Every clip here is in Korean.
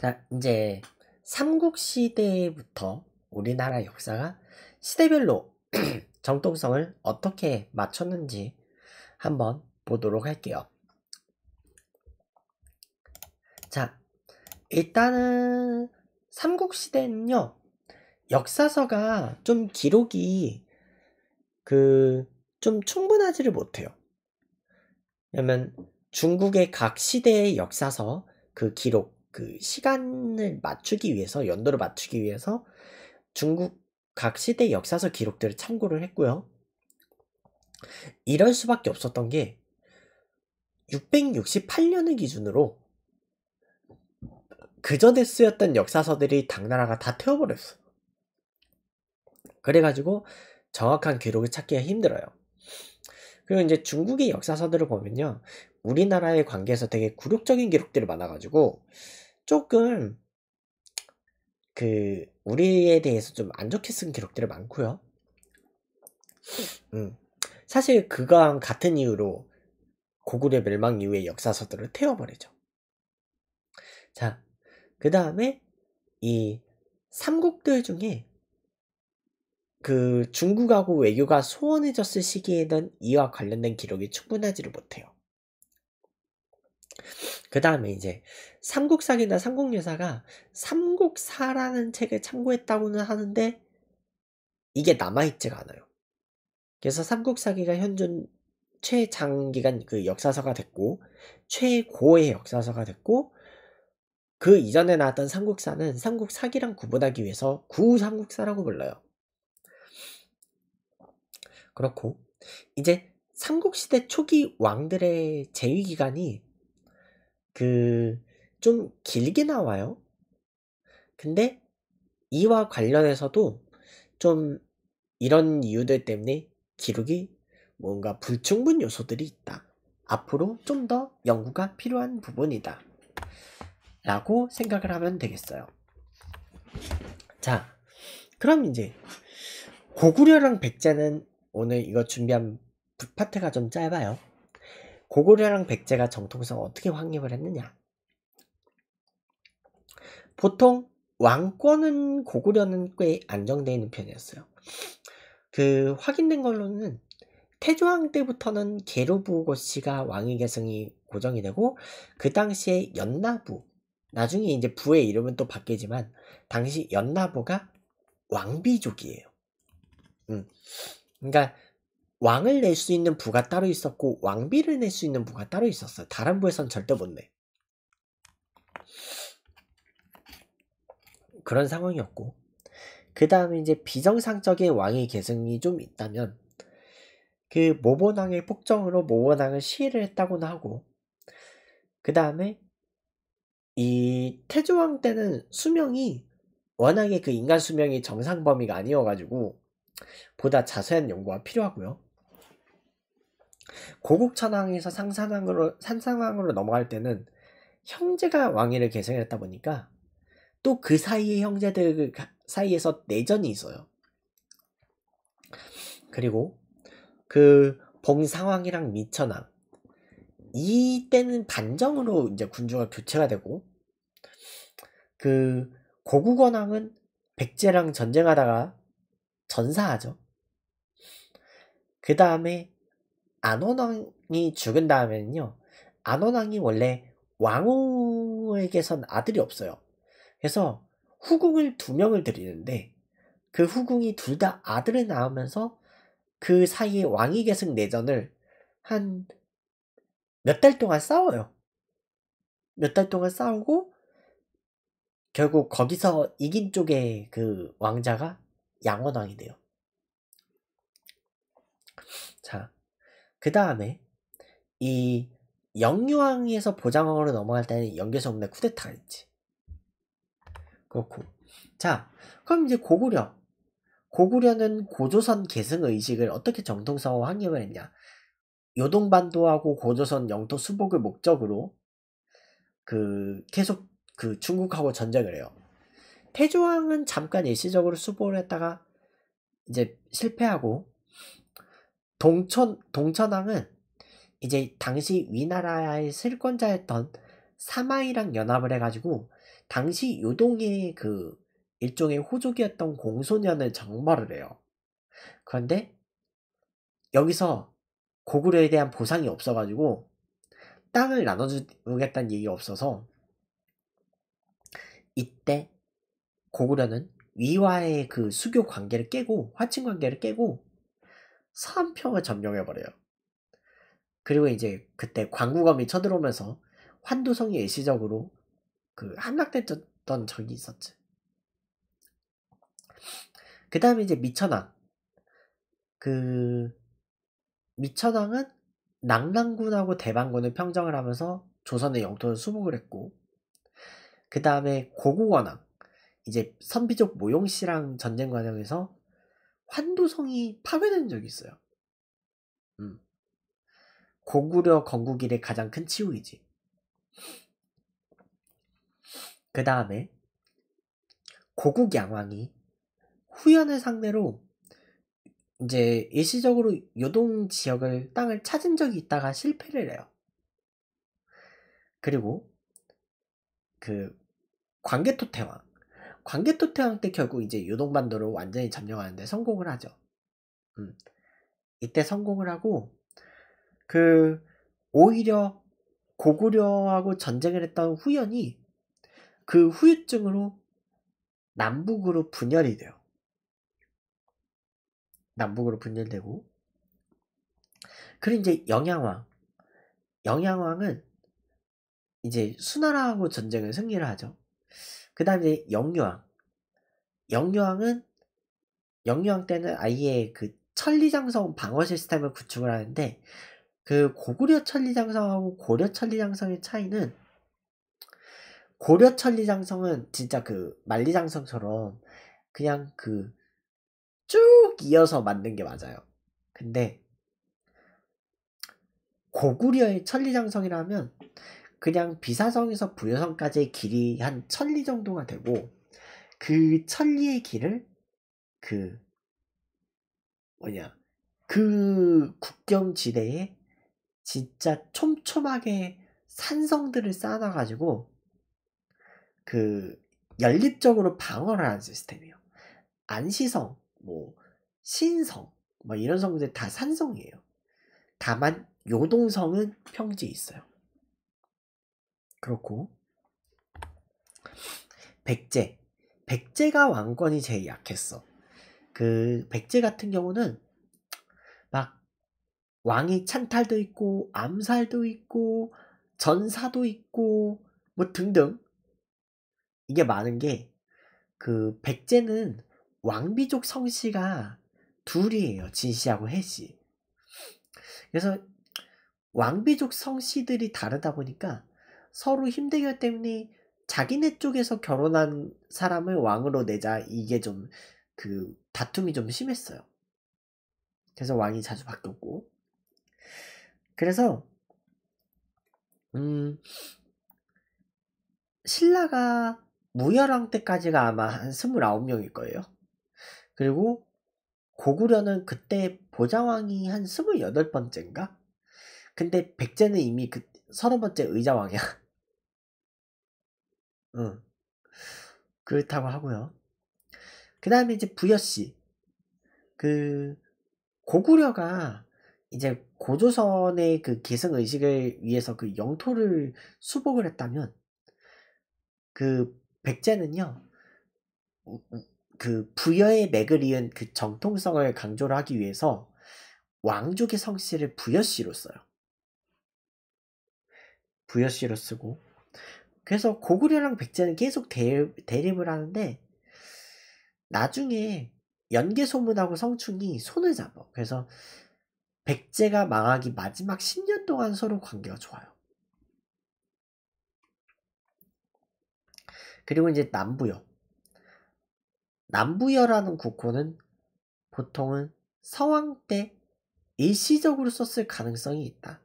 자, 이제 삼국시대부터 우리나라 역사가 시대별로 정통성을 어떻게 맞췄는지 한번 보도록 할게요. 자, 일단은 삼국시대는요, 역사서가 좀 기록이 그 좀 충분하지를 못해요. 왜냐면 중국의 각 시대의 역사서 그 기록 그 시간을 맞추기 위해서 연도를 맞추기 위해서 중국 각 시대 역사서 기록들을 참고를 했고요. 이럴 수밖에 없었던 게 668년을 기준으로 그전에 쓰였던 역사서들이 당나라가 다 태워버렸어. 그래가지고 정확한 기록을 찾기가 힘들어요. 그리고 이제 중국의 역사서들을 보면요. 우리나라의 관계에서 되게 굴욕적인 기록들이 많아가지고 조금 그 우리에 대해서 좀 안 좋게 쓴 기록들이 많고요. 음, 사실 그거랑 같은 이유로 고구려 멸망 이후의 역사서들을 태워버리죠. 자, 그 다음에 이 삼국들 중에 그 중국하고 외교가 소원해졌을 시기에는 이와 관련된 기록이 충분하지를 못해요. 그 다음에 이제 삼국사기나 삼국유사가 삼국사라는 책을 참고했다고는 하는데 이게 남아있지가 않아요. 그래서 삼국사기가 현존 최장기간 그 역사서가 됐고 최고의 역사서가 됐고 그 이전에 나왔던 삼국사는 삼국사기랑 구분하기 위해서 구삼국사라고 불러요. 그렇고 이제 삼국시대 초기 왕들의 재위기간이 그좀 길게 나와요. 근데 이와 관련해서도 좀 이런 이유들 때문에 기록이 뭔가 불충분 요소들이 있다. 앞으로 좀 더 연구가 필요한 부분이다. 라고 생각을 하면 되겠어요. 자, 그럼 이제 고구려랑 백제는 오늘 이거 준비한 파트가 좀 짧아요. 고구려랑 백제가 정통성 어떻게 확립을 했느냐? 보통 왕권은 고구려는 꽤 안정되어 있는 편이었어요. 그 확인된 걸로는 태조왕 때부터는 게로부고 씨가 왕위 계승이 고정이 되고 그 당시에 연나부 나중에 이제 부의 이름은 또 바뀌지만 당시 연나부가 왕비족이에요. 음. 그러니까 왕을 낼 수 있는 부가 따로 있었고 왕비를 낼 수 있는 부가 따로 있었어요. 다른 부에선 절대 못 내. 그런 상황이었고 그 다음에 이제 비정상적인 왕의 계승이 좀 있다면 그 모본왕의 폭정으로 모본왕을 시해를 했다고나 하고 그 다음에 이 태조왕 때는 수명이 워낙에 그 인간 수명이 정상 범위가 아니어가지고 보다 자세한 연구가 필요하고요. 고국 천황에서 상산왕으로 산상왕으로 넘어갈 때는 형제가 왕위를 계승했다 보니까 또 그 사이의 형제들 그 사이에서 내전이 있어요. 그리고 그 봉상왕이랑 미천왕 이때는 반정으로 이제 군주가 교체가 되고 그 고국원왕은 백제랑 전쟁하다가 전사하죠. 그 다음에 안원왕이 죽은 다음에는요. 안원왕이 원래 왕후에게선 아들이 없어요. 그래서 후궁을 두 명을 들이는데그 후궁이 둘 다 아들을 낳으면서 그 사이에 왕위 계승 내전을 한 몇 달 동안 싸워요. 몇 달 동안 싸우고 결국 거기서 이긴 쪽에그 왕자가 양원왕이 돼요. 자, 그 다음에 이 영유왕에서 보장왕으로 넘어갈 때는 연계성내 쿠데타가 있지. 그렇고. 자, 그럼 이제 고구려. 고구려는 고조선 계승 의식을 어떻게 정통성으로 확립을 했냐. 요동반도하고 고조선 영토 수복을 목적으로 그 계속 그 중국하고 전쟁을 해요. 태조왕은 잠깐 일시적으로 수복을 했다가 이제 실패하고 동천, 동천왕은 이제 당시 위나라의 실권자였던 사마이랑 연합을 해가지고 당시 요동의 그 일종의 호족이었던 공소년을 정벌을 해요. 그런데 여기서 고구려에 대한 보상이 없어가지고 땅을 나눠주겠다는 얘기가 없어서 이때 고구려는 위와의 그 수교 관계를 깨고 화친 관계를 깨고 서한평을 점령해버려요. 그리고 이제 그때 광구검이 쳐들어오면서 환두성이 일시적으로 그 함락됐던 적이 있었죠그 다음에 이제 미천왕. 그, 미천왕은 낭랑군하고 대방군을 평정을 하면서 조선의 영토를 수복을 했고, 그 다음에 고국원왕. 이제 선비족 모용씨랑 전쟁 과정에서 환도성이 파괴된 적이 있어요. 음. 고구려 건국일의 가장 큰 치우이지. 그 다음에 고국 양왕이 후연을 상대로 이제 일시적으로 요동 지역을 땅을 찾은 적이 있다가 실패를 해요. 그리고 그 광개토 태왕 광개토태왕 때 결국 이제 유동반도를 완전히 점령하는데 성공을 하죠. 음. 이때 성공을 하고 그 오히려 고구려하고 전쟁을 했던 후연이 그 후유증으로 남북으로 분열이 돼요. 남북으로 분열되고 그리고 이제 영양왕 영양왕은 이제 수나라하고 전쟁을 승리를 하죠. 그 다음에 영유왕. 영유왕은 영유왕 때는 아예 그 천리장성 방어 시스템을 구축을 하는데 그 고구려 천리장성하고 고려 천리장성의 차이는 고려 천리장성은 진짜 그 만리장성처럼 그냥 그 쭉 이어서 만든 게 맞아요. 근데 고구려의 천리장성이라면 그냥 비사성에서 부여성까지의 길이 한 천리 정도가 되고 그 천리의 길을 그 뭐냐 그 국경 지대에 진짜 촘촘하게 산성들을 쌓아 가지고 그 연립적으로 방어를 하는 시스템이에요. 안시성, 뭐 신성, 뭐 이런 성들 다 산성이에요. 다만 요동성은 평지에 있어요. 그렇고 백제 백제가 왕권이 제일 약했어 그 백제 같은 경우는 막 왕이 찬탈도 있고 암살도 있고 전사도 있고 뭐 등등 이게 많은 게 그 백제는 왕비족 성씨가 둘이에요 진씨하고 혜씨 그래서 왕비족 성씨들이 다르다 보니까 서로 힘들기 때문에 자기네 쪽에서 결혼한 사람을 왕으로 내자 이게 좀 그 다툼이 좀 심했어요. 그래서 왕이 자주 바뀌었고 그래서 음 신라가 무열왕 때까지가 아마 한 29명일 거예요. 그리고 고구려는 그때 보자왕이 한 28번째인가? 근데 백제는 이미 그 30번째 의자왕이야. 그렇다고 하고요. 그 다음에 이제 부여씨. 그, 고구려가 이제 고조선의 그 계승 의식을 위해서 그 영토를 수복을 했다면, 그 백제는요, 그 부여의 맥을 이은 그 정통성을 강조를 하기 위해서 왕족의 성씨를 부여씨로 써요. 부여씨로 쓰고, 그래서 고구려랑 백제는 계속 대립, 을 하는데 나중에 연개소문하고 성충이 손을 잡아. 그래서 백제가 망하기 마지막 10년 동안 서로 관계가 좋아요. 그리고 이제 남부여. 남부여라는 국호는 보통은 서왕 때 일시적으로 썼을 가능성이 있다.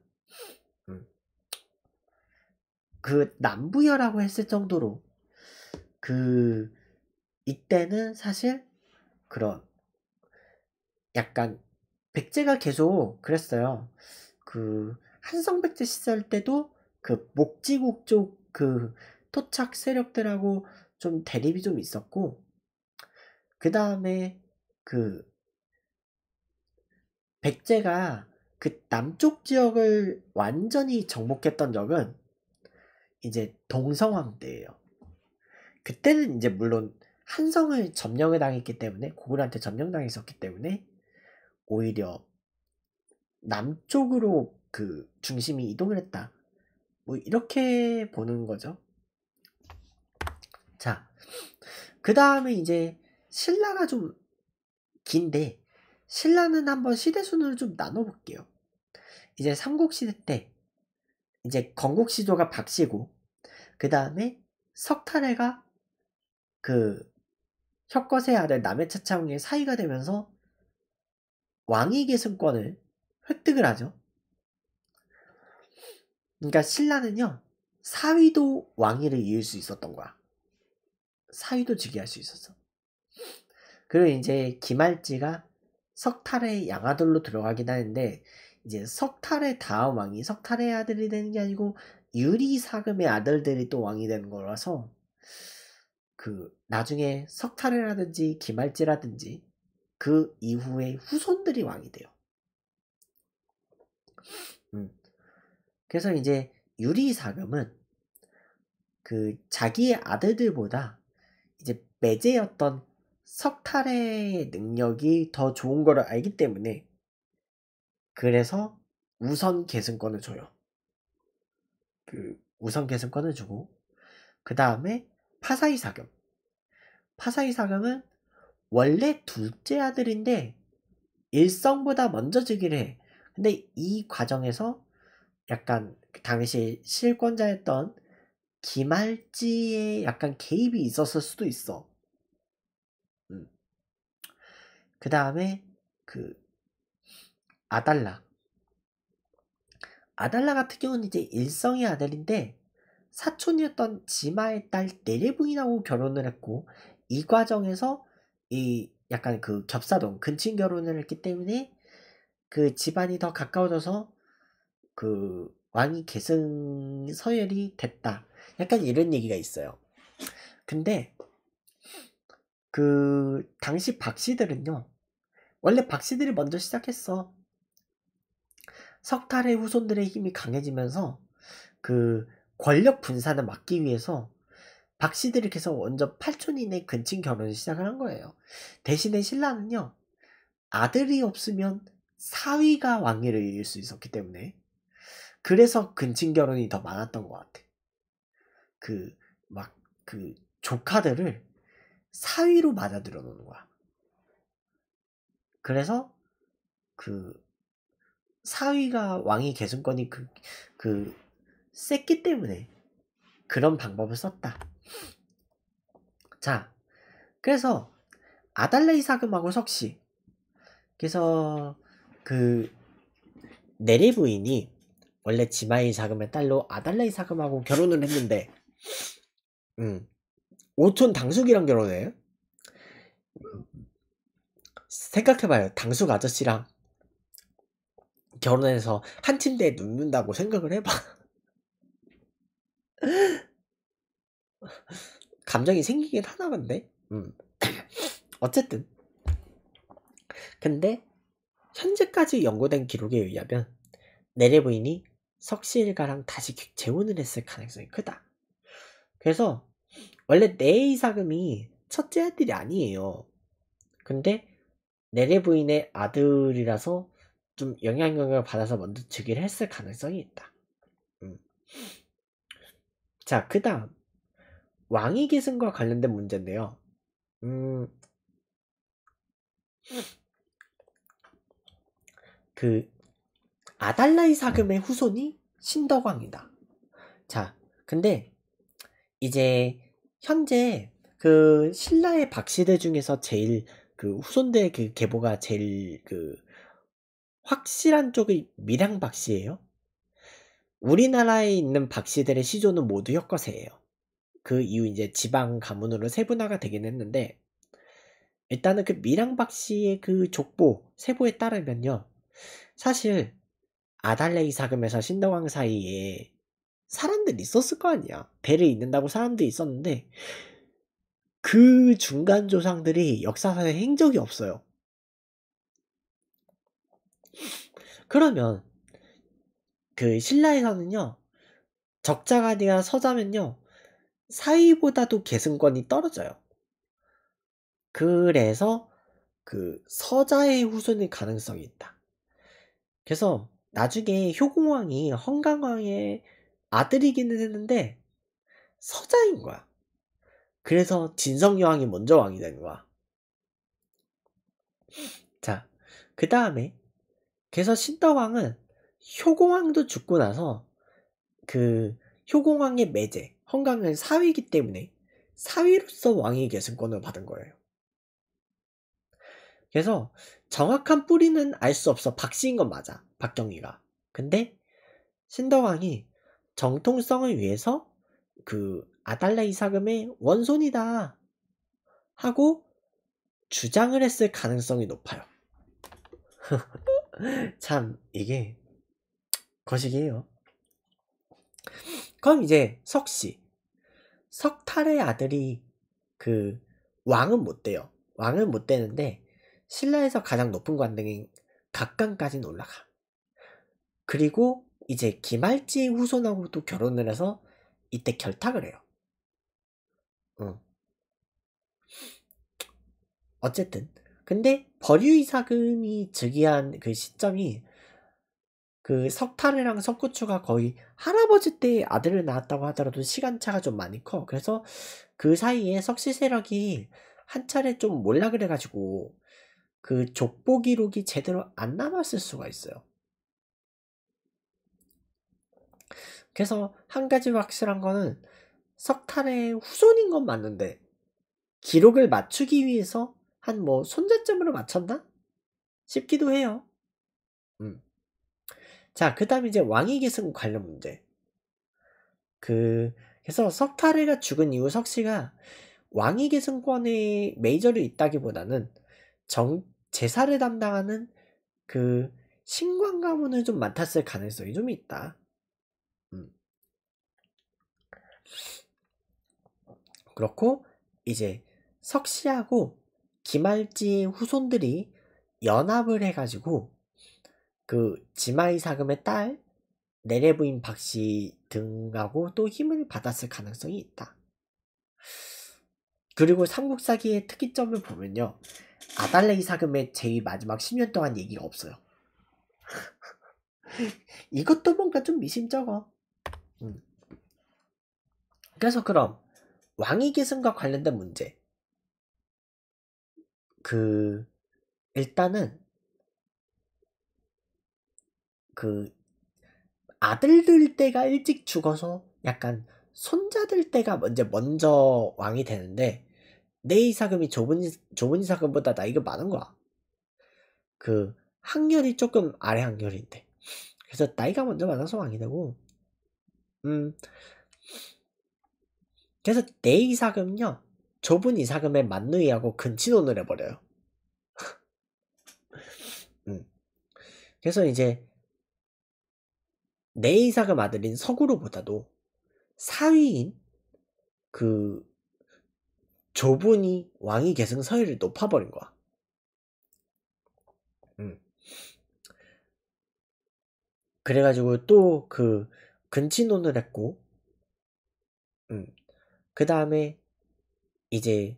그 남부여라고 했을 정도로 그 이때는 사실 그런 약간 백제가 계속 그랬어요. 그 한성백제 시절 때도 그 목지국 쪽 그 토착 세력들하고 좀 대립이 좀 있었고 그 다음에 그 백제가 그 남쪽 지역을 완전히 정복했던 적은 이제 동성황 때예요. 그때는 이제 물론 한성을 점령을 당했기 때문에 고구려한테 점령당했었기 때문에 오히려 남쪽으로 그 중심이 이동을 했다. 뭐 이렇게 보는 거죠. 자, 그 다음에 이제 신라가 좀 긴데 신라는 한번 시대 순으로 좀 나눠볼게요. 이제 삼국시대 때 이제 건국시조가 박씨고 그 다음에 석탄해가 그 혁거세 아들 남해차창의 사이가 되면서 왕위 계승권을 획득을 하죠. 그러니까 신라는요 사위도 왕위를 이을 수 있었던 거야. 사위도 즉위할 수 있었어. 그리고 이제 김할지가 석탈의 양아들로 들어가긴 하는데 이제 석탈의 다음 왕이 석탈의 아들이 되는 게 아니고 유리사금의 아들들이 또 왕이 되는 거라서 그 나중에 석탈이라든지 기말지라든지 그 이후에 후손들이 왕이 돼요. 음. 그래서 이제 유리사금은 그 자기의 아들들보다 이제 매제였던 석탈의 능력이 더 좋은 걸를 알기 때문에 그래서 우선 계승권을 줘요. 그 우선 계승 꺼내주고 그 다음에 파사이 사경 파사이 사경은 원래 둘째 아들인데 일성보다 먼저 즉위를 해 근데 이 과정에서 약간 그 당시 실권자였던 기말지의 약간 개입이 있었을 수도 있어 음. 그 다음에 그 아달라 아달라 같은 경우는 이제 일성의 아들인데 사촌이었던 지마의 딸내리부이라고 결혼을 했고 이 과정에서 이 약간 그 겹사동 근친 결혼을 했기 때문에 그 집안이 더 가까워져서 그 왕이 계승 서열이 됐다. 약간 이런 얘기가 있어요. 근데 그 당시 박씨들은요. 원래 박씨들이 먼저 시작했어. 석탈의 후손들의 힘이 강해지면서 그 권력 분산을 막기 위해서 박 씨들이 계속 먼저 8촌이의 근친 결혼을 시작을 한 거예요. 대신에 신라는요 아들이 없으면 사위가 왕위를 이길 수 있었기 때문에 그래서 근친 결혼이 더 많았던 것 같아. 그막그 그 조카들을 사위로 맞아들여 놓는 거야. 그래서 그 사위가 왕이 계승권이 그, 그, 셌기 때문에 그런 방법을 썼다. 자, 그래서 아달레이 사금하고 석씨. 그래서 그 내리 부인이 원래 지마이 사금의 딸로 아달레이 사금하고 결혼을 했는데, 음, 오촌 당숙이랑 결혼해. 요 음, 생각해봐요. 당숙 아저씨랑 결혼해서 한 침대에 눕는다고 생각을 해봐. 감정이 생기긴 하나 본데? 음. 어쨌든. 근데, 현재까지 연구된 기록에 의하면, 내래 부인이 석씨 일가랑 다시 재혼을 했을 가능성이 크다. 그래서, 원래 내 이사금이 첫째 아들이 아니에요. 근데, 내래 부인의 아들이라서 좀 영향력을 받아서 먼저 즉위를 했을 가능성이 있다. 음. 자, 그 다음. 왕위 계승과 관련된 문제인데요. 음, 그, 아달라이 사금의 후손이 신덕왕이다. 자, 근데, 이제, 현재, 그, 신라의 박씨대 중에서 제일, 그, 후손들의 그 계보가 제일, 그, 확실한 쪽이 밀양 박씨예요. 우리나라에 있는 박씨들의 시조는 모두 혁거세예요. 그 이후 이제 지방 가문으로 세분화가 되긴 했는데 일단은 그 밀양 박씨의 그 족보 세보에 따르면요. 사실 아달레이 사금에서 신덕왕 사이에 사람들이 있었을 거 아니야. 배를 잇는다고 사람들이 있었는데 그 중간 조상들이 역사상에 행적이 없어요. 그러면 그 신라에서는요. 적자가 아니라 서자면요. 사위보다도 계승권이 떨어져요. 그래서 그 서자의 후손일 가능성이 있다. 그래서 나중에 효공왕이 헌강왕의 아들이기는 했는데 서자인 거야. 그래서 진성여왕이 먼저 왕이 된 거야. 자, 그 다음에 그래서 신덕왕은 효공왕도 죽고 나서 그 효공왕의 매제 헌강은 사위이기 때문에 사위로서 왕의 계승권을 받은 거예요. 그래서 정확한 뿌리는 알 수 없어 박씨인 건 맞아 박경희가 근데 신덕왕이 정통성을 위해서 그 아달라 이사금의 원손이다 하고 주장을 했을 가능성이 높아요. 참 이게 거식이에요 그럼 이제 석씨 석탈의 아들이 그 왕은 못 돼요 왕은 못 되는데 신라에서 가장 높은 관등인 각강까지는 올라가 그리고 이제 기말지 후손하고도 결혼을 해서 이때 결탁을 해요 응. 어. 어쨌든 근데 버류이사금이 즉위한 그 시점이 그 석탄이랑 석구추가 거의 할아버지 때 아들을 낳았다고 하더라도 시간차가 좀 많이 커. 그래서 그 사이에 석씨 세력이 한 차례 좀 몰락을 해가지고 그 족보 기록이 제대로 안 남았을 수가 있어요. 그래서 한 가지 확실한 거는 석탄의 후손인 건 맞는데 기록을 맞추기 위해서 한뭐 손재점으로 맞췄나? 싶기도 해요. 음. 자, 그 다음 이제 왕위 계승 관련 문제. 그, 그래서 석타레가 죽은 이후 석씨가 왕위 계승권의 메이저를 있다기보다는 정, 제사를 담당하는 그신광 가문을 좀 맡았을 가능성이 좀 있다. 음. 그렇고 이제 석씨하고 기말지 후손들이 연합을 해가지고 그 지마이 사금의 딸 내래부인 박씨 등하고 또 힘을 받았을 가능성이 있다. 그리고 삼국사기의 특이점을 보면요. 아달레이 사금의 제위 마지막 10년 동안 얘기가 없어요. 이것도 뭔가 좀 미심쩍어. 음. 그래서 그럼 왕위 계승과 관련된 문제 그 일단은 그 아들들 때가 일찍 죽어서 약간 손자들 때가 먼저 먼저 왕이 되는데 내 이사금이 좁은 좁은 이사금보다 나이가 많은 거야. 그 학년이 조금 아래 학년인데 그래서 나이가 먼저 많아서 왕이 되고 음 그래서 내 이사금요 좁은 이사금에 만누이하고 근친혼을 해버려요. 음. 그래서 이제 내 이사금 아들인 서구로보다도 사위인 그 조분이 왕위 계승 서열이 높아버린 거야. 음. 그래가지고 또 그 근친혼을 했고, 음. 그 다음에 이제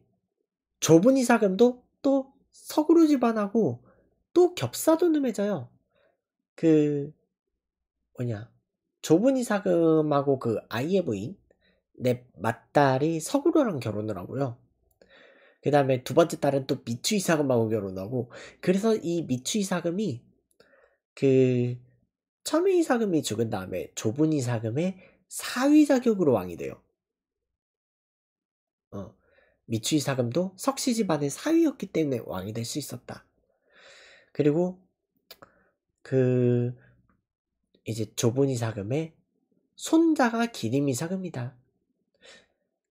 좁은 이사금도 또 서구로 집안하고 또 겹사도 늠해져요. 그 뭐냐 좁은 이사금하고 그 아이의 부인 내 네, 맏딸이 서구로랑 결혼을 하고요. 그 다음에 두 번째 딸은 또 미추 이사금하고 결혼하고 그래서 이 미추 이사금이 그 참외 이사금이 죽은 다음에 좁은 이사금의 사위 자격으로 왕이 돼요. 미추이 사금도 석씨 집안의 사위였기 때문에 왕이 될 수 있었다. 그리고 그 이제 조분이 사금의 손자가 기림이 사금이다.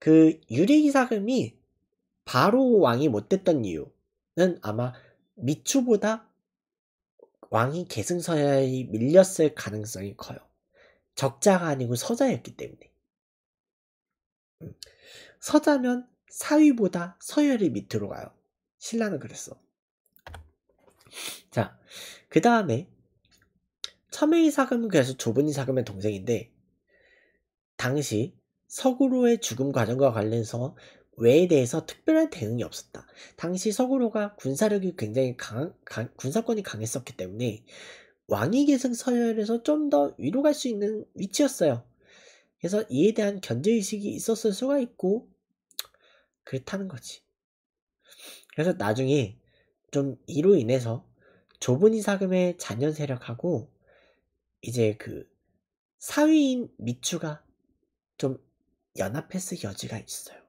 그유리이 사금이 바로 왕이 못됐던 이유는 아마 미추보다 왕이 계승서야이 밀렸을 가능성이 커요. 적자가 아니고 서자였기 때문에. 음. 서자면 사위보다 서열이 밑으로 가요. 신라는 그랬어. 자, 그 다음에 첨의 이 사금은 그래서 조분이 사금의 동생인데 당시 서구로의 죽음 과정과 관련해서 왜에 대해서 특별한 대응이 없었다. 당시 서구로가 군사력이 굉장히 강, 강 군사권이 강했었기 때문에 왕위 계승 서열에서 좀 더 위로 갈 수 있는 위치였어요. 그래서 이에 대한 견제의식이 있었을 수가 있고 그렇다는 거지. 그래서 나중에 좀 이로 인해서 좁은 이사금의 잔여 세력하고 이제 그 사위인 미추가 좀 연합했을 여지가 있어요.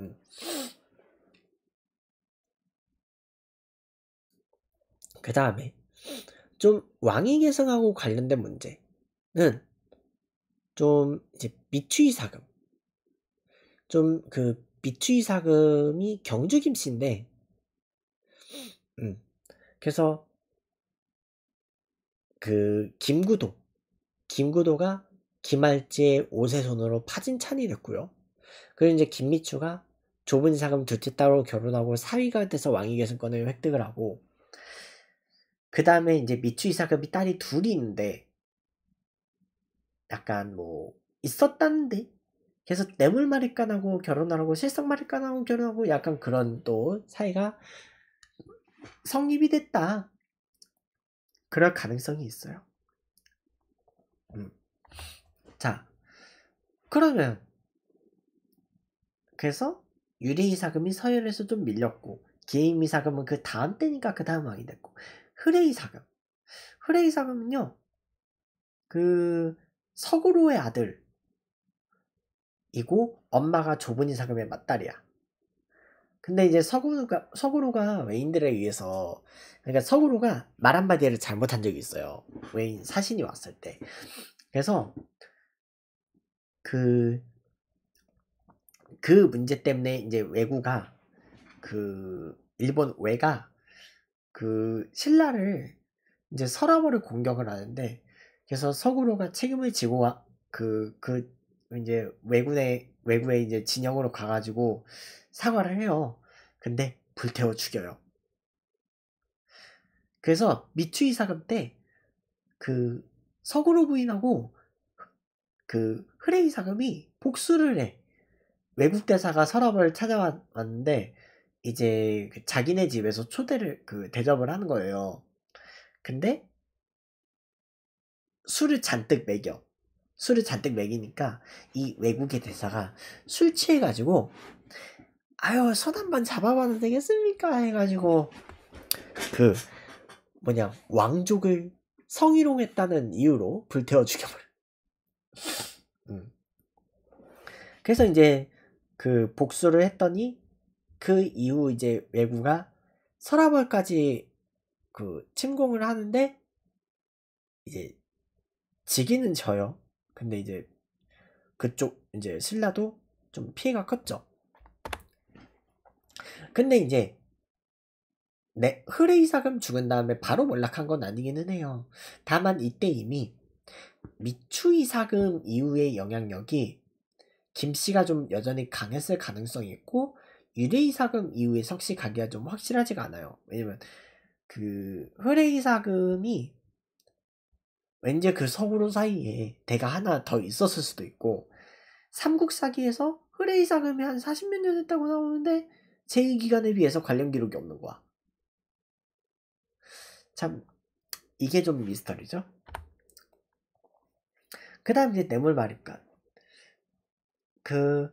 음. 그 다음에 좀 왕위 계승하고 관련된 문제는 좀 이제 미추 이사금 좀그 비추이 사금이 경주 김씨인데, 음, 그래서 그 김구도, 김구도가 김할지의 옷의 손으로 파진 찬이 됐고요. 그리고 이제 김미추가 좁은 사금 둘째 따로 결혼하고 사위가 돼서 왕위 계승권을 획득을 하고 그 다음에 이제 미추 이사금이 딸이 둘이 있는데 약간 뭐 있었다는데 그래서 뇌물마이 까나고 결혼하고 라실성마이 까나고 결혼하고 약간 그런 또 사이가 성립이 됐다. 그럴 가능성이 있어요. 음. 자, 그러면 그래서 유리이사금이 서열에서 좀 밀렸고 기임이사금은 그 다음 때니까 그 다음 왕이 됐고 흐레이사금 흐레이사금은요 그 서구로의 아들 이고 엄마가 좁은 이상금의 맞딸이야. 근데 이제 서구가 서구로가 외인들에 의해서 그러니까 서구로가 말 한마디를 잘못한 적이 있어요. 외인 사신이 왔을 때. 그래서 그그 그 문제 때문에 이제 외구가 그 일본 외가 그 신라를 이제 서라벌을 공격을 하는데 그래서 서구로가 책임을 지고 그그 그, 그 이제 외군의 외국의 이제 진영으로 가가지고 사과를 해요. 근데 불태워 죽여요. 그래서 미추이 사건 때그 서구로 부인하고 그 흐레이 사금이 복수를 해. 외국 대사가 서랍을 찾아왔는데 이제 그 자기네 집에서 초대를 그 대접을 하는 거예요. 근데 술을 잔뜩 먹여. 술을 잔뜩 먹이니까 이 외국의 대사가 술 취해가지고 아유 선한반 잡아봐도 되겠습니까 해가지고 그 뭐냐 왕족을 성희롱했다는 이유로 불태워 죽여버려. 음. 그래서 이제 그 복수를 했더니 그 이후 이제 왜구가 서라벌까지 그 침공을 하는데 이제 지기는 져요. 근데 이제 그쪽 이제 신라도 좀 피해가 컸죠. 근데 이제 네, 흐레이사금 죽은 다음에 바로 몰락한 건 아니기는 해요. 다만 이때 이미 미추이사금 이후의 영향력이 김씨가 좀 여전히 강했을 가능성이 있고 유레이사금 이후의 석씨 가기가 좀 확실하지가 않아요. 왜냐면 그 흐레이사금이 왠지 그 서구론 사이에 대가 하나 더 있었을 수도 있고 삼국사기에서 흐레이 사금이 한 40몇 년 했다고 나오는데 제2기간에 비해서 관련 기록이 없는 거야. 참 이게 좀 미스터리죠. 그 다음 이제 뇌물마립간 그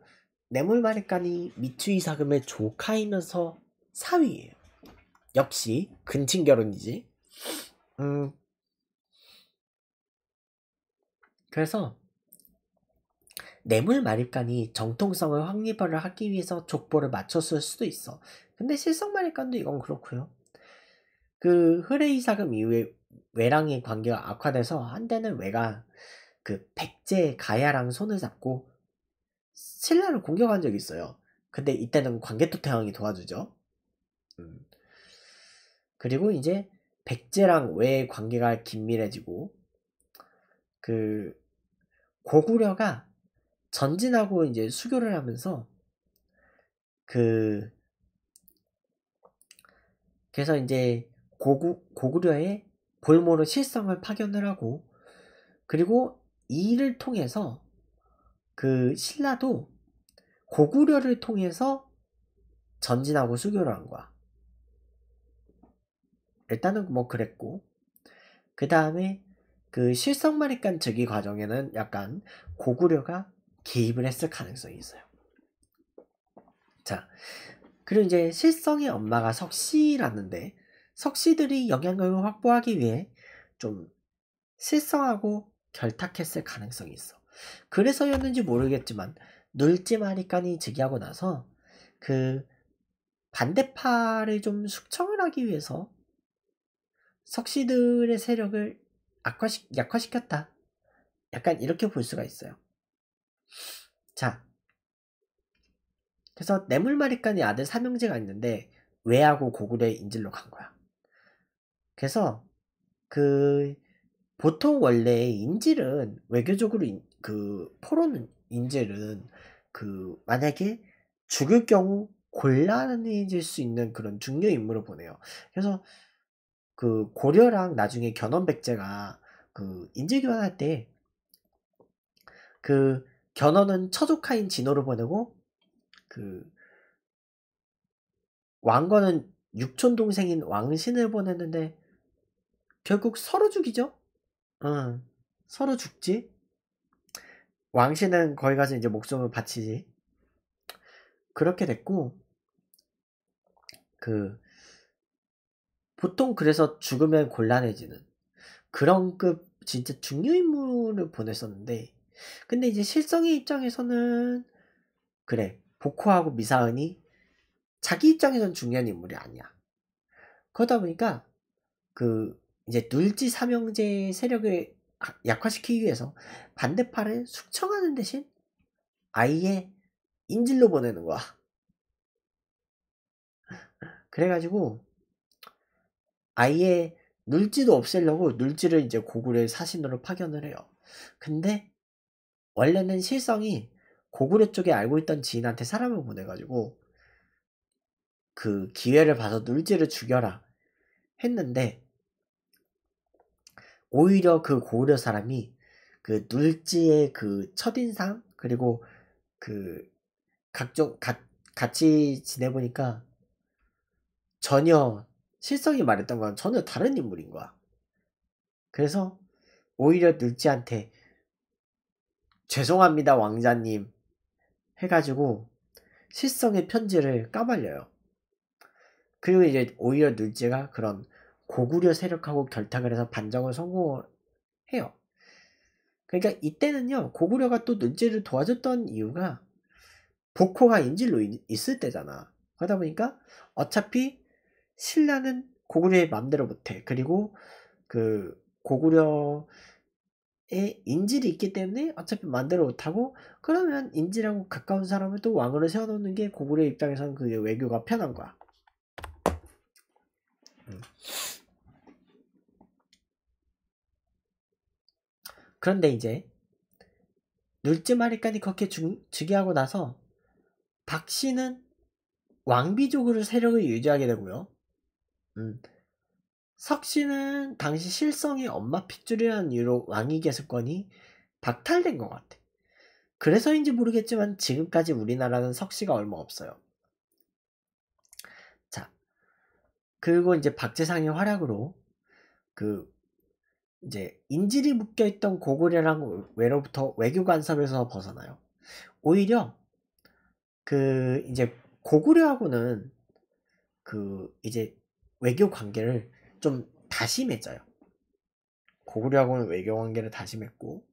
뇌물마립간이 미추이 사금의 조카이면서 사위예요. 역시 근친결혼이지. 음, 그래서 뇌물 마립간이 정통성을 확립화 하기 위해서 족보를 맞췄을 수도 있어. 근데 실성 마립간도 이건 그렇고요. 그 흐레이 사금 이후에 외랑의 관계가 악화돼서 한때는 외가 그 백제 가야랑 손을 잡고 신라를 공격한 적이 있어요. 근데 이때는 관계토 태왕이 도와주죠. 음. 그리고 이제 백제랑 외의 관계가 긴밀해지고 그 고구려가 전진하고 이제 수교를 하면서 그 그래서 이제 고구 고구려의 볼모로 실성을 파견을 하고 그리고 이를 통해서 그 신라도 고구려를 통해서 전진하고 수교를 한 거야. 일단은 뭐 그랬고 그 다음에 그실성마리간 제기 과정에는 약간 고구려가 개입을 했을 가능성이 있어요. 자, 그리고 이제 실성의 엄마가 석씨라는데 석씨들이 영향력을 확보하기 위해 좀 실성하고 결탁했을 가능성이 있어. 그래서였는지 모르겠지만 눌지마리간이 즉위하고 나서 그 반대파를 좀 숙청을 하기 위해서 석씨들의 세력을 악화시, 약화시켰다. 약간 이렇게 볼 수가 있어요. 자. 그래서 뇌물마리간의 아들 삼형제가 있는데 외하고 고구려의 인질로 간 거야. 그래서 그 보통 원래 인질은 외교적으로 인, 그 포로는 인질은 그 만약에 죽을 경우 곤란해질 수 있는 그런 중요 인물을 보내요. 그래서 그 고려랑 나중에 견훤백제가 그 인재교환할 때 그 견훤은 처조카인 진호를 보내고 그 왕건은 육촌 동생인 왕신을 보냈는데 결국 서로 죽이죠. 응, 서로 죽지. 왕신은 거기 가서 이제 목숨을 바치지. 그렇게 됐고 그 보통 그래서 죽으면 곤란해지는 그런 급 진짜 중요인물을 보냈었는데 근데 이제 실성의 입장에서는 그래 보코하고 미사은이 자기 입장에선 중요한 인물이 아니야 그러다 보니까 그 이제 눌지 삼형제 세력을 약화시키기 위해서 반대파를 숙청하는 대신 아예 인질로 보내는 거야 그래가지고 아예 눌지도 없애려고 눌지를 이제 고구려의 사신으로 파견을 해요. 근데 원래는 실성이 고구려 쪽에 알고 있던 지인한테 사람을 보내가지고 그 기회를 봐서 눌지를 죽여라 했는데 오히려 그 고구려 사람이 그 눌지의 그 첫인상 그리고 그 각종 가, 같이 지내보니까 전혀 실성이 말했던 건 전혀 다른 인물인 거야. 그래서 오히려 늘지한테 죄송합니다 왕자님 해가지고 실성의 편지를 까발려요. 그리고 이제 오히려 늘지가 그런 고구려 세력하고 결탁을 해서 반정을 성공을 해요. 그러니까 이때는요 고구려가 또늘지를 도와줬던 이유가 복호가 인질로 있을 때잖아. 그러다 보니까 어차피 신라는 고구려의 맘대로 못해. 그리고 그 고구려의 인질이 있기 때문에 어차피 맘대로 못하고 그러면 인질하고 가까운 사람을 또 왕으로 세워놓는 게 고구려 입장에선그 외교가 편한 거야. 음. 그런데 이제 눌지마리까지 그렇게 중, 즉위하고 나서 박씨는 왕비족으로 세력을 유지하게 되고요. 음. 석씨는 당시 실성이 엄마 핏줄이라는 이유로 왕위 계승권이 박탈된 것 같아. 그래서인지 모르겠지만 지금까지 우리나라는 석씨가 얼마 없어요. 자, 그리고 이제 박재상의 활약으로 그 이제 인질이 묶여있던 고구려랑 외로부터 외교 간섭에서 벗어나요. 오히려 그 이제 고구려하고는 그 이제 외교 관계를 좀 다시 맺어요. 고구려하고는 외교 관계를 다시 맺고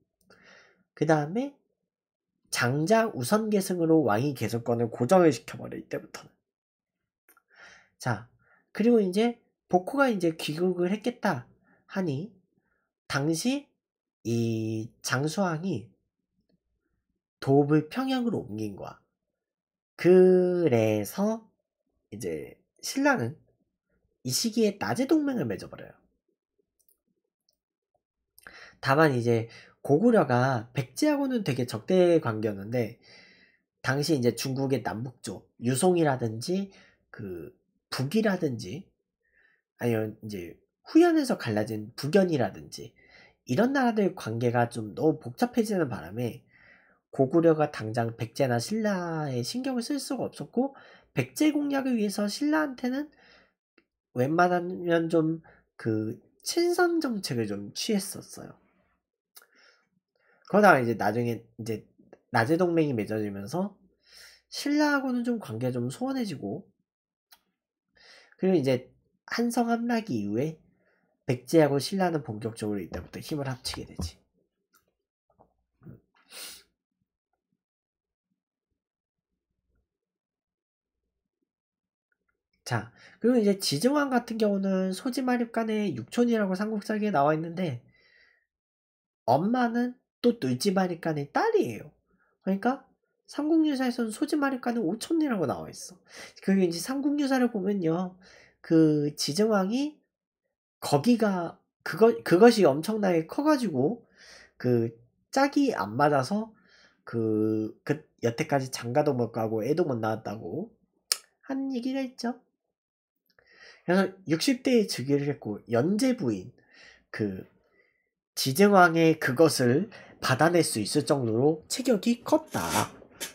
그 다음에 장자 우선 계승으로 왕위 계승권을 고정을 시켜버려 이때부터는 자 그리고 이제 복호가 이제 귀국을 했겠다 하니 당시 이 장수왕이 도읍을 평양으로 옮긴 거야 그래서 이제 신라는 이 시기에 낮에 동맹을 맺어버려요. 다만 이제 고구려가 백제하고는 되게 적대 관계였는데 당시 이제 중국의 남북쪽 유송이라든지 그 북이라든지 아니면 이제 후연에서 갈라진 북연이라든지 이런 나라들 관계가 좀 너무 복잡해지는 바람에 고구려가 당장 백제나 신라에 신경을 쓸 수가 없었고 백제 공략을 위해서 신라한테는 웬만하면 좀 그 친선 정책을 좀 취했었어요. 그러다가 이제 나중에 이제 낮의 동맹이 맺어지면서 신라하고는 좀 관계가 좀 소원해지고 그리고 이제 한성 함락 이후에 백제하고 신라는 본격적으로 이때부터 힘을 합치게 되지. 자, 그리고 이제 지증왕 같은 경우는 소지마립간의 육촌이라고 삼국사기에 나와 있는데 엄마는 또늘지마립간의 딸이에요. 그러니까 삼국유사에서는 소지마립간의 오촌이라고 나와 있어. 그리고 이제 삼국유사를 보면요, 그 지증왕이 거기가 그것 그것이 엄청나게 커가지고 그 짝이 안 맞아서 그, 그 여태까지 장가도 못 가고 애도 못 낳았다고 한 얘기가 있죠. 그래서 60대에 즉위를 했고 연재 부인 그 지제왕의 그것을 받아낼 수 있을 정도로 체격이 컸다.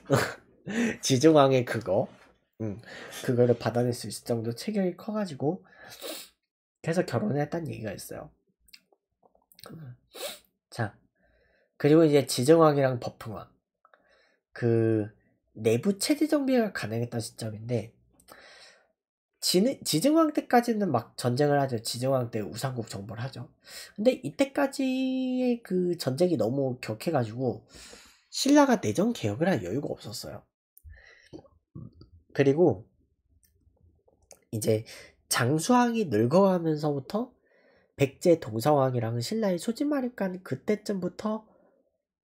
지제왕의 그거, 음, 그거를 받아낼 수 있을 정도 체격이 커가지고 그래서 결혼을 했다는 얘기가 있어요. 자, 그리고 이제 지정왕이랑 버풍왕 그 내부 체제 정비가 가능했던 시점인데 지, 지증왕 때까지는 막 전쟁을 하죠. 지증왕 때 우상국 정벌 하죠. 근데 이때까지의 그 전쟁이 너무 격해가지고 신라가 내정 개혁을 할 여유가 없었어요. 그리고 이제 장수왕이 늙어가면서부터 백제 동서왕이랑 신라의 소진마립간 그때쯤부터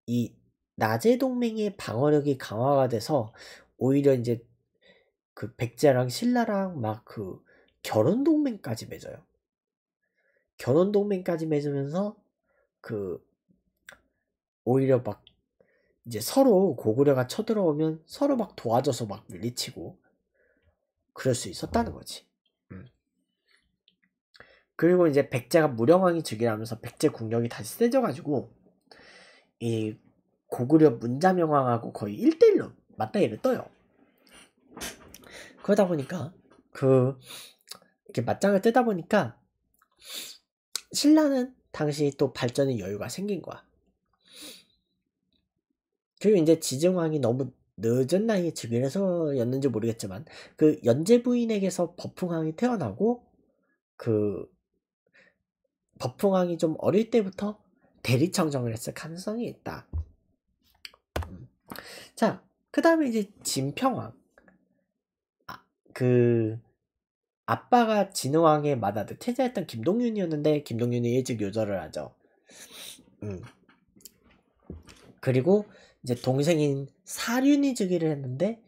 이 낮의 동맹의 방어력이 강화가 돼서 오히려 이제 그 백제랑 신라랑 막 그 결혼 동맹까지 맺어요. 결혼 동맹까지 맺으면서 그 오히려 막 이제 서로 고구려가 쳐들어오면 서로 막 도와줘서 막밀리치고 그럴 수 있었다는 거지. 음. 그리고 이제 백제가 무령왕이 즉위하면서 백제 국력이 다시 세져가지고 이 고구려 문자명왕하고 거의 1대1로 맞다이를 떠요. 그러다 보니까 그 이렇게 맞짱을 뜨다 보니까 신라는 당시 또 발전의 여유가 생긴 거야. 그리고 이제 지증왕이 너무 늦은 나이에 즉위해서였는지 모르겠지만 그 연재 부인에게서 법흥왕이 태어나고 그 법흥왕이 좀 어릴 때부터 대리청정을 했을 가능성이 있다. 음. 자, 그 다음에 이제 진평왕. 그 아빠가 진흥왕의 맏아들 태자였던 김동윤이었는데 김동윤이 일찍 요절을 하죠. 음. 그리고 이제 동생인 사륜이 즉위를 했는데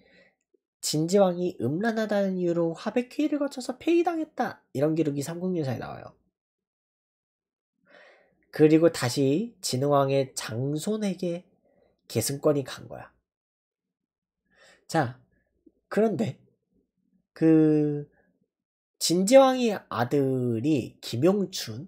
진지왕이 음란하다는 이유로 화백 회의를 거쳐서 폐위당했다 이런 기록이 삼국유사에 나와요. 그리고 다시 진흥왕의 장손에게 계승권이 간 거야. 자, 그런데 그 진제왕의 아들이 김용춘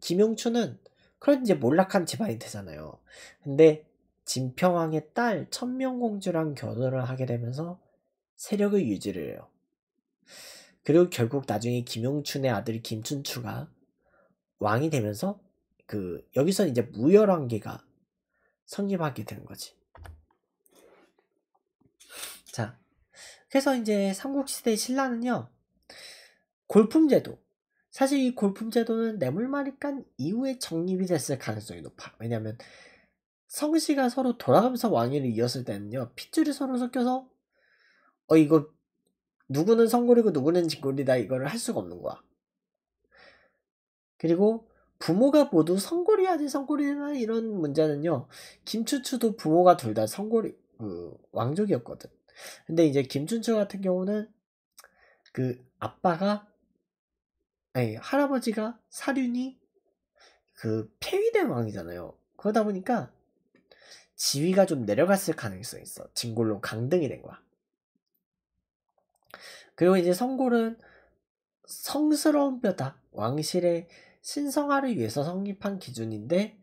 김용춘은 그런 이제 몰락한 집안이 되잖아요. 근데 진평왕의 딸 천명공주랑 결혼을 하게 되면서 세력을 유지를 해요. 그리고 결국 나중에 김용춘의 아들 김춘추가 왕이 되면서 그 여기서 이제 무열왕계가 성립하게 되는 거지. 자, 그래서 이제 삼국시대 신라는요, 골품제도. 사실 이 골품제도는 내물마리간 이후에 정립이 됐을 가능성이 높아. 왜냐면 성씨가 서로 돌아가면서 왕위를 이었을 때는요, 핏줄이 서로 섞여서, 어, 이거, 누구는 성골이고 누구는 진골이다, 이거를 할 수가 없는 거야. 그리고 부모가 모두 성골이야지 성골이나 이런 문제는요, 김추추도 부모가 둘 다 성골이, 그, 왕족이었거든. 근데 이제 김춘추 같은 경우는 그 아빠가 아니 할아버지가 사륜이 그 폐위된 왕이잖아요. 그러다 보니까 지위가 좀 내려갔을 가능성이 있어. 진골로 강등이 된 거야. 그리고 이제 성골은 성스러운 뼈다. 왕실의 신성화를 위해서 성립한 기준인데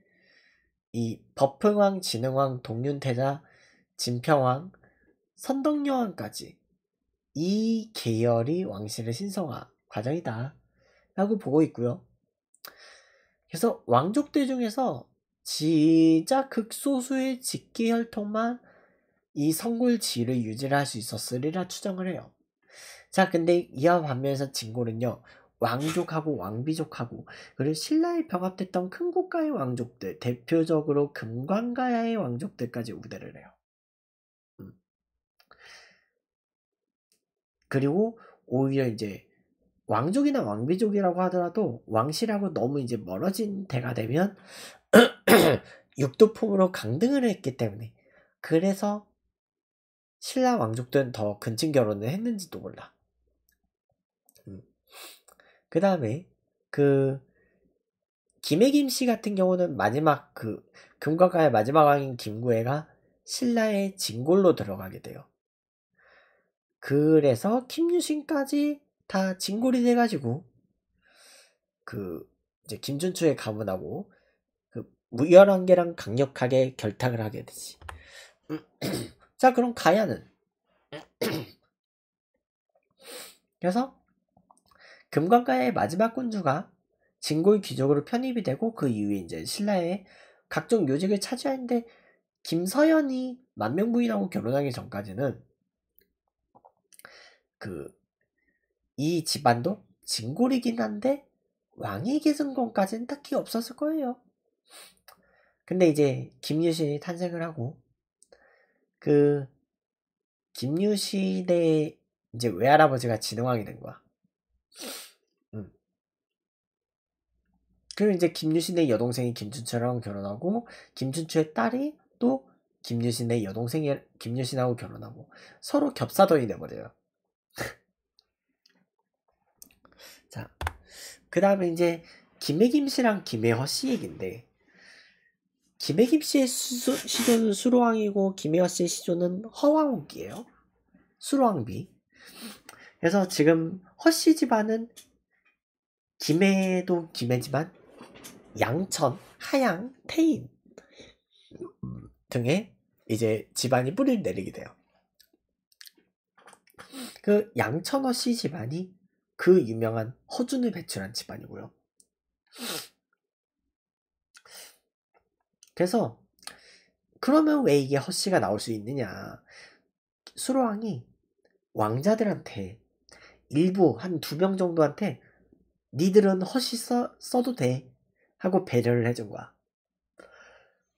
이 법흥왕, 진흥왕, 동윤태자, 진평왕, 선덕여왕까지 이 계열이 왕실의 신성화 과정이다 라고 보고 있고요. 그래서 왕족들 중에서 진짜 극소수의 직계 혈통만 이 성골 지위를 유지할 수 있었으리라 추정을 해요. 자, 근데 이와 반면에서 진골은요, 왕족하고 왕비족하고 그리고 신라에 병합됐던 큰 국가의 왕족들, 대표적으로 금관가야의 왕족들까지 우대를 해요. 그리고 오히려 이제 왕족이나 왕비족이라고 하더라도 왕실하고 너무 이제 멀어진 대가 되면 육두품으로 강등을 했기 때문에 그래서 신라 왕족들은 더 근친 결혼을 했는지도 몰라. 음. 그 다음에 그 김해김 씨 같은 경우는 마지막 그 금과가의 마지막 왕인 김구애가 신라의 진골로 들어가게 돼요. 그래서 김유신까지 다 진골이 돼가지고 그 이제 김준추의 가문하고 그무열한개랑 강력하게 결탁을 하게 되지. 자 그럼 가야는 그래서 금관가의 마지막 군주가 진골 귀족으로 편입이 되고 그 이후에 이제 신라의 각종 요직을 차지하는데 김서연이 만명부인하고 결혼하기 전까지는 그이 집안도 진골이긴 한데 왕위 계승권까지는 딱히 없었을 거예요. 근데 이제 김유신이 탄생을 하고 그 김유신의 이제 외할아버지가 진흥왕이 된 거야. 음. 그리고 이제 김유신의 여동생이 김춘철하고 결혼하고 김춘철의 딸이 또 김유신의 여동생이 김유신하고 결혼하고 서로 겹사돈이 돼버려요. 자, 그 다음에 이제 김혜김 씨랑 김혜허 씨얘인데 김혜김 씨의 수, 시조는 수로왕이고 김혜허 씨의 시조는 허왕옥이에요. 수로왕비. 그래서 지금 허씨 집안은 김해도 김해지만 양천, 하양, 태인 등의 이제 집안이 뿌리를 내리게 돼요. 그 양천어 씨 집안이 그 유명한 허준을 배출한 집안이고요. 그래서 그러면 왜 이게 허씨가 나올 수 있느냐? 수로왕이 왕자들한테 일부 한 두 명 정도한테 니들은 허씨 써, 도돼 하고 배려를 해준 거야.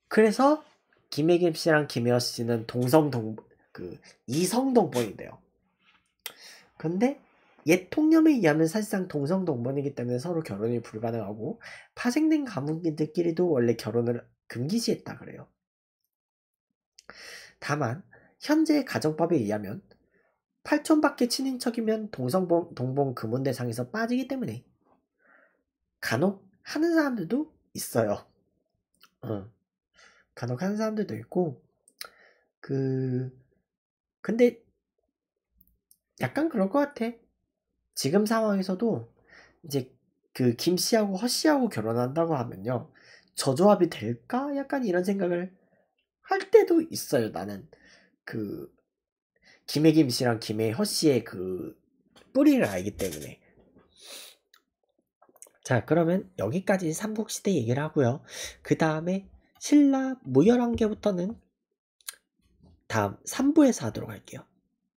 그래서 김혜김 씨랑 김혜어 씨는 동성동 그 이성동법인데요. 근데 옛 통념에 의하면 사실상 동성 동반이기 때문에 서로 결혼이 불가능하고 파생된 가문들끼리도 원래 결혼을 금기시했다 그래요. 다만 현재의 가정법에 의하면 8촌밖에 친인척이면 동성 동봉 금혼 대상에서 빠지기 때문에 간혹 하는 사람들도 있어요. 어. 간혹 하는 사람들도 있고 그 근데 약간 그럴 것 같아. 지금 상황에서도 이제 그 김씨하고 허씨하고 결혼한다고 하면요. 저 조합이 될까? 약간 이런 생각을 할 때도 있어요. 나는 그김혜 김씨랑 김혜 허씨의 그 뿌리를 알기 때문에. 자, 그러면 여기까지 삼국시대 얘기를 하고요. 그 다음에 신라 무열한계부터는 다음 3부에서 하도록 할게요.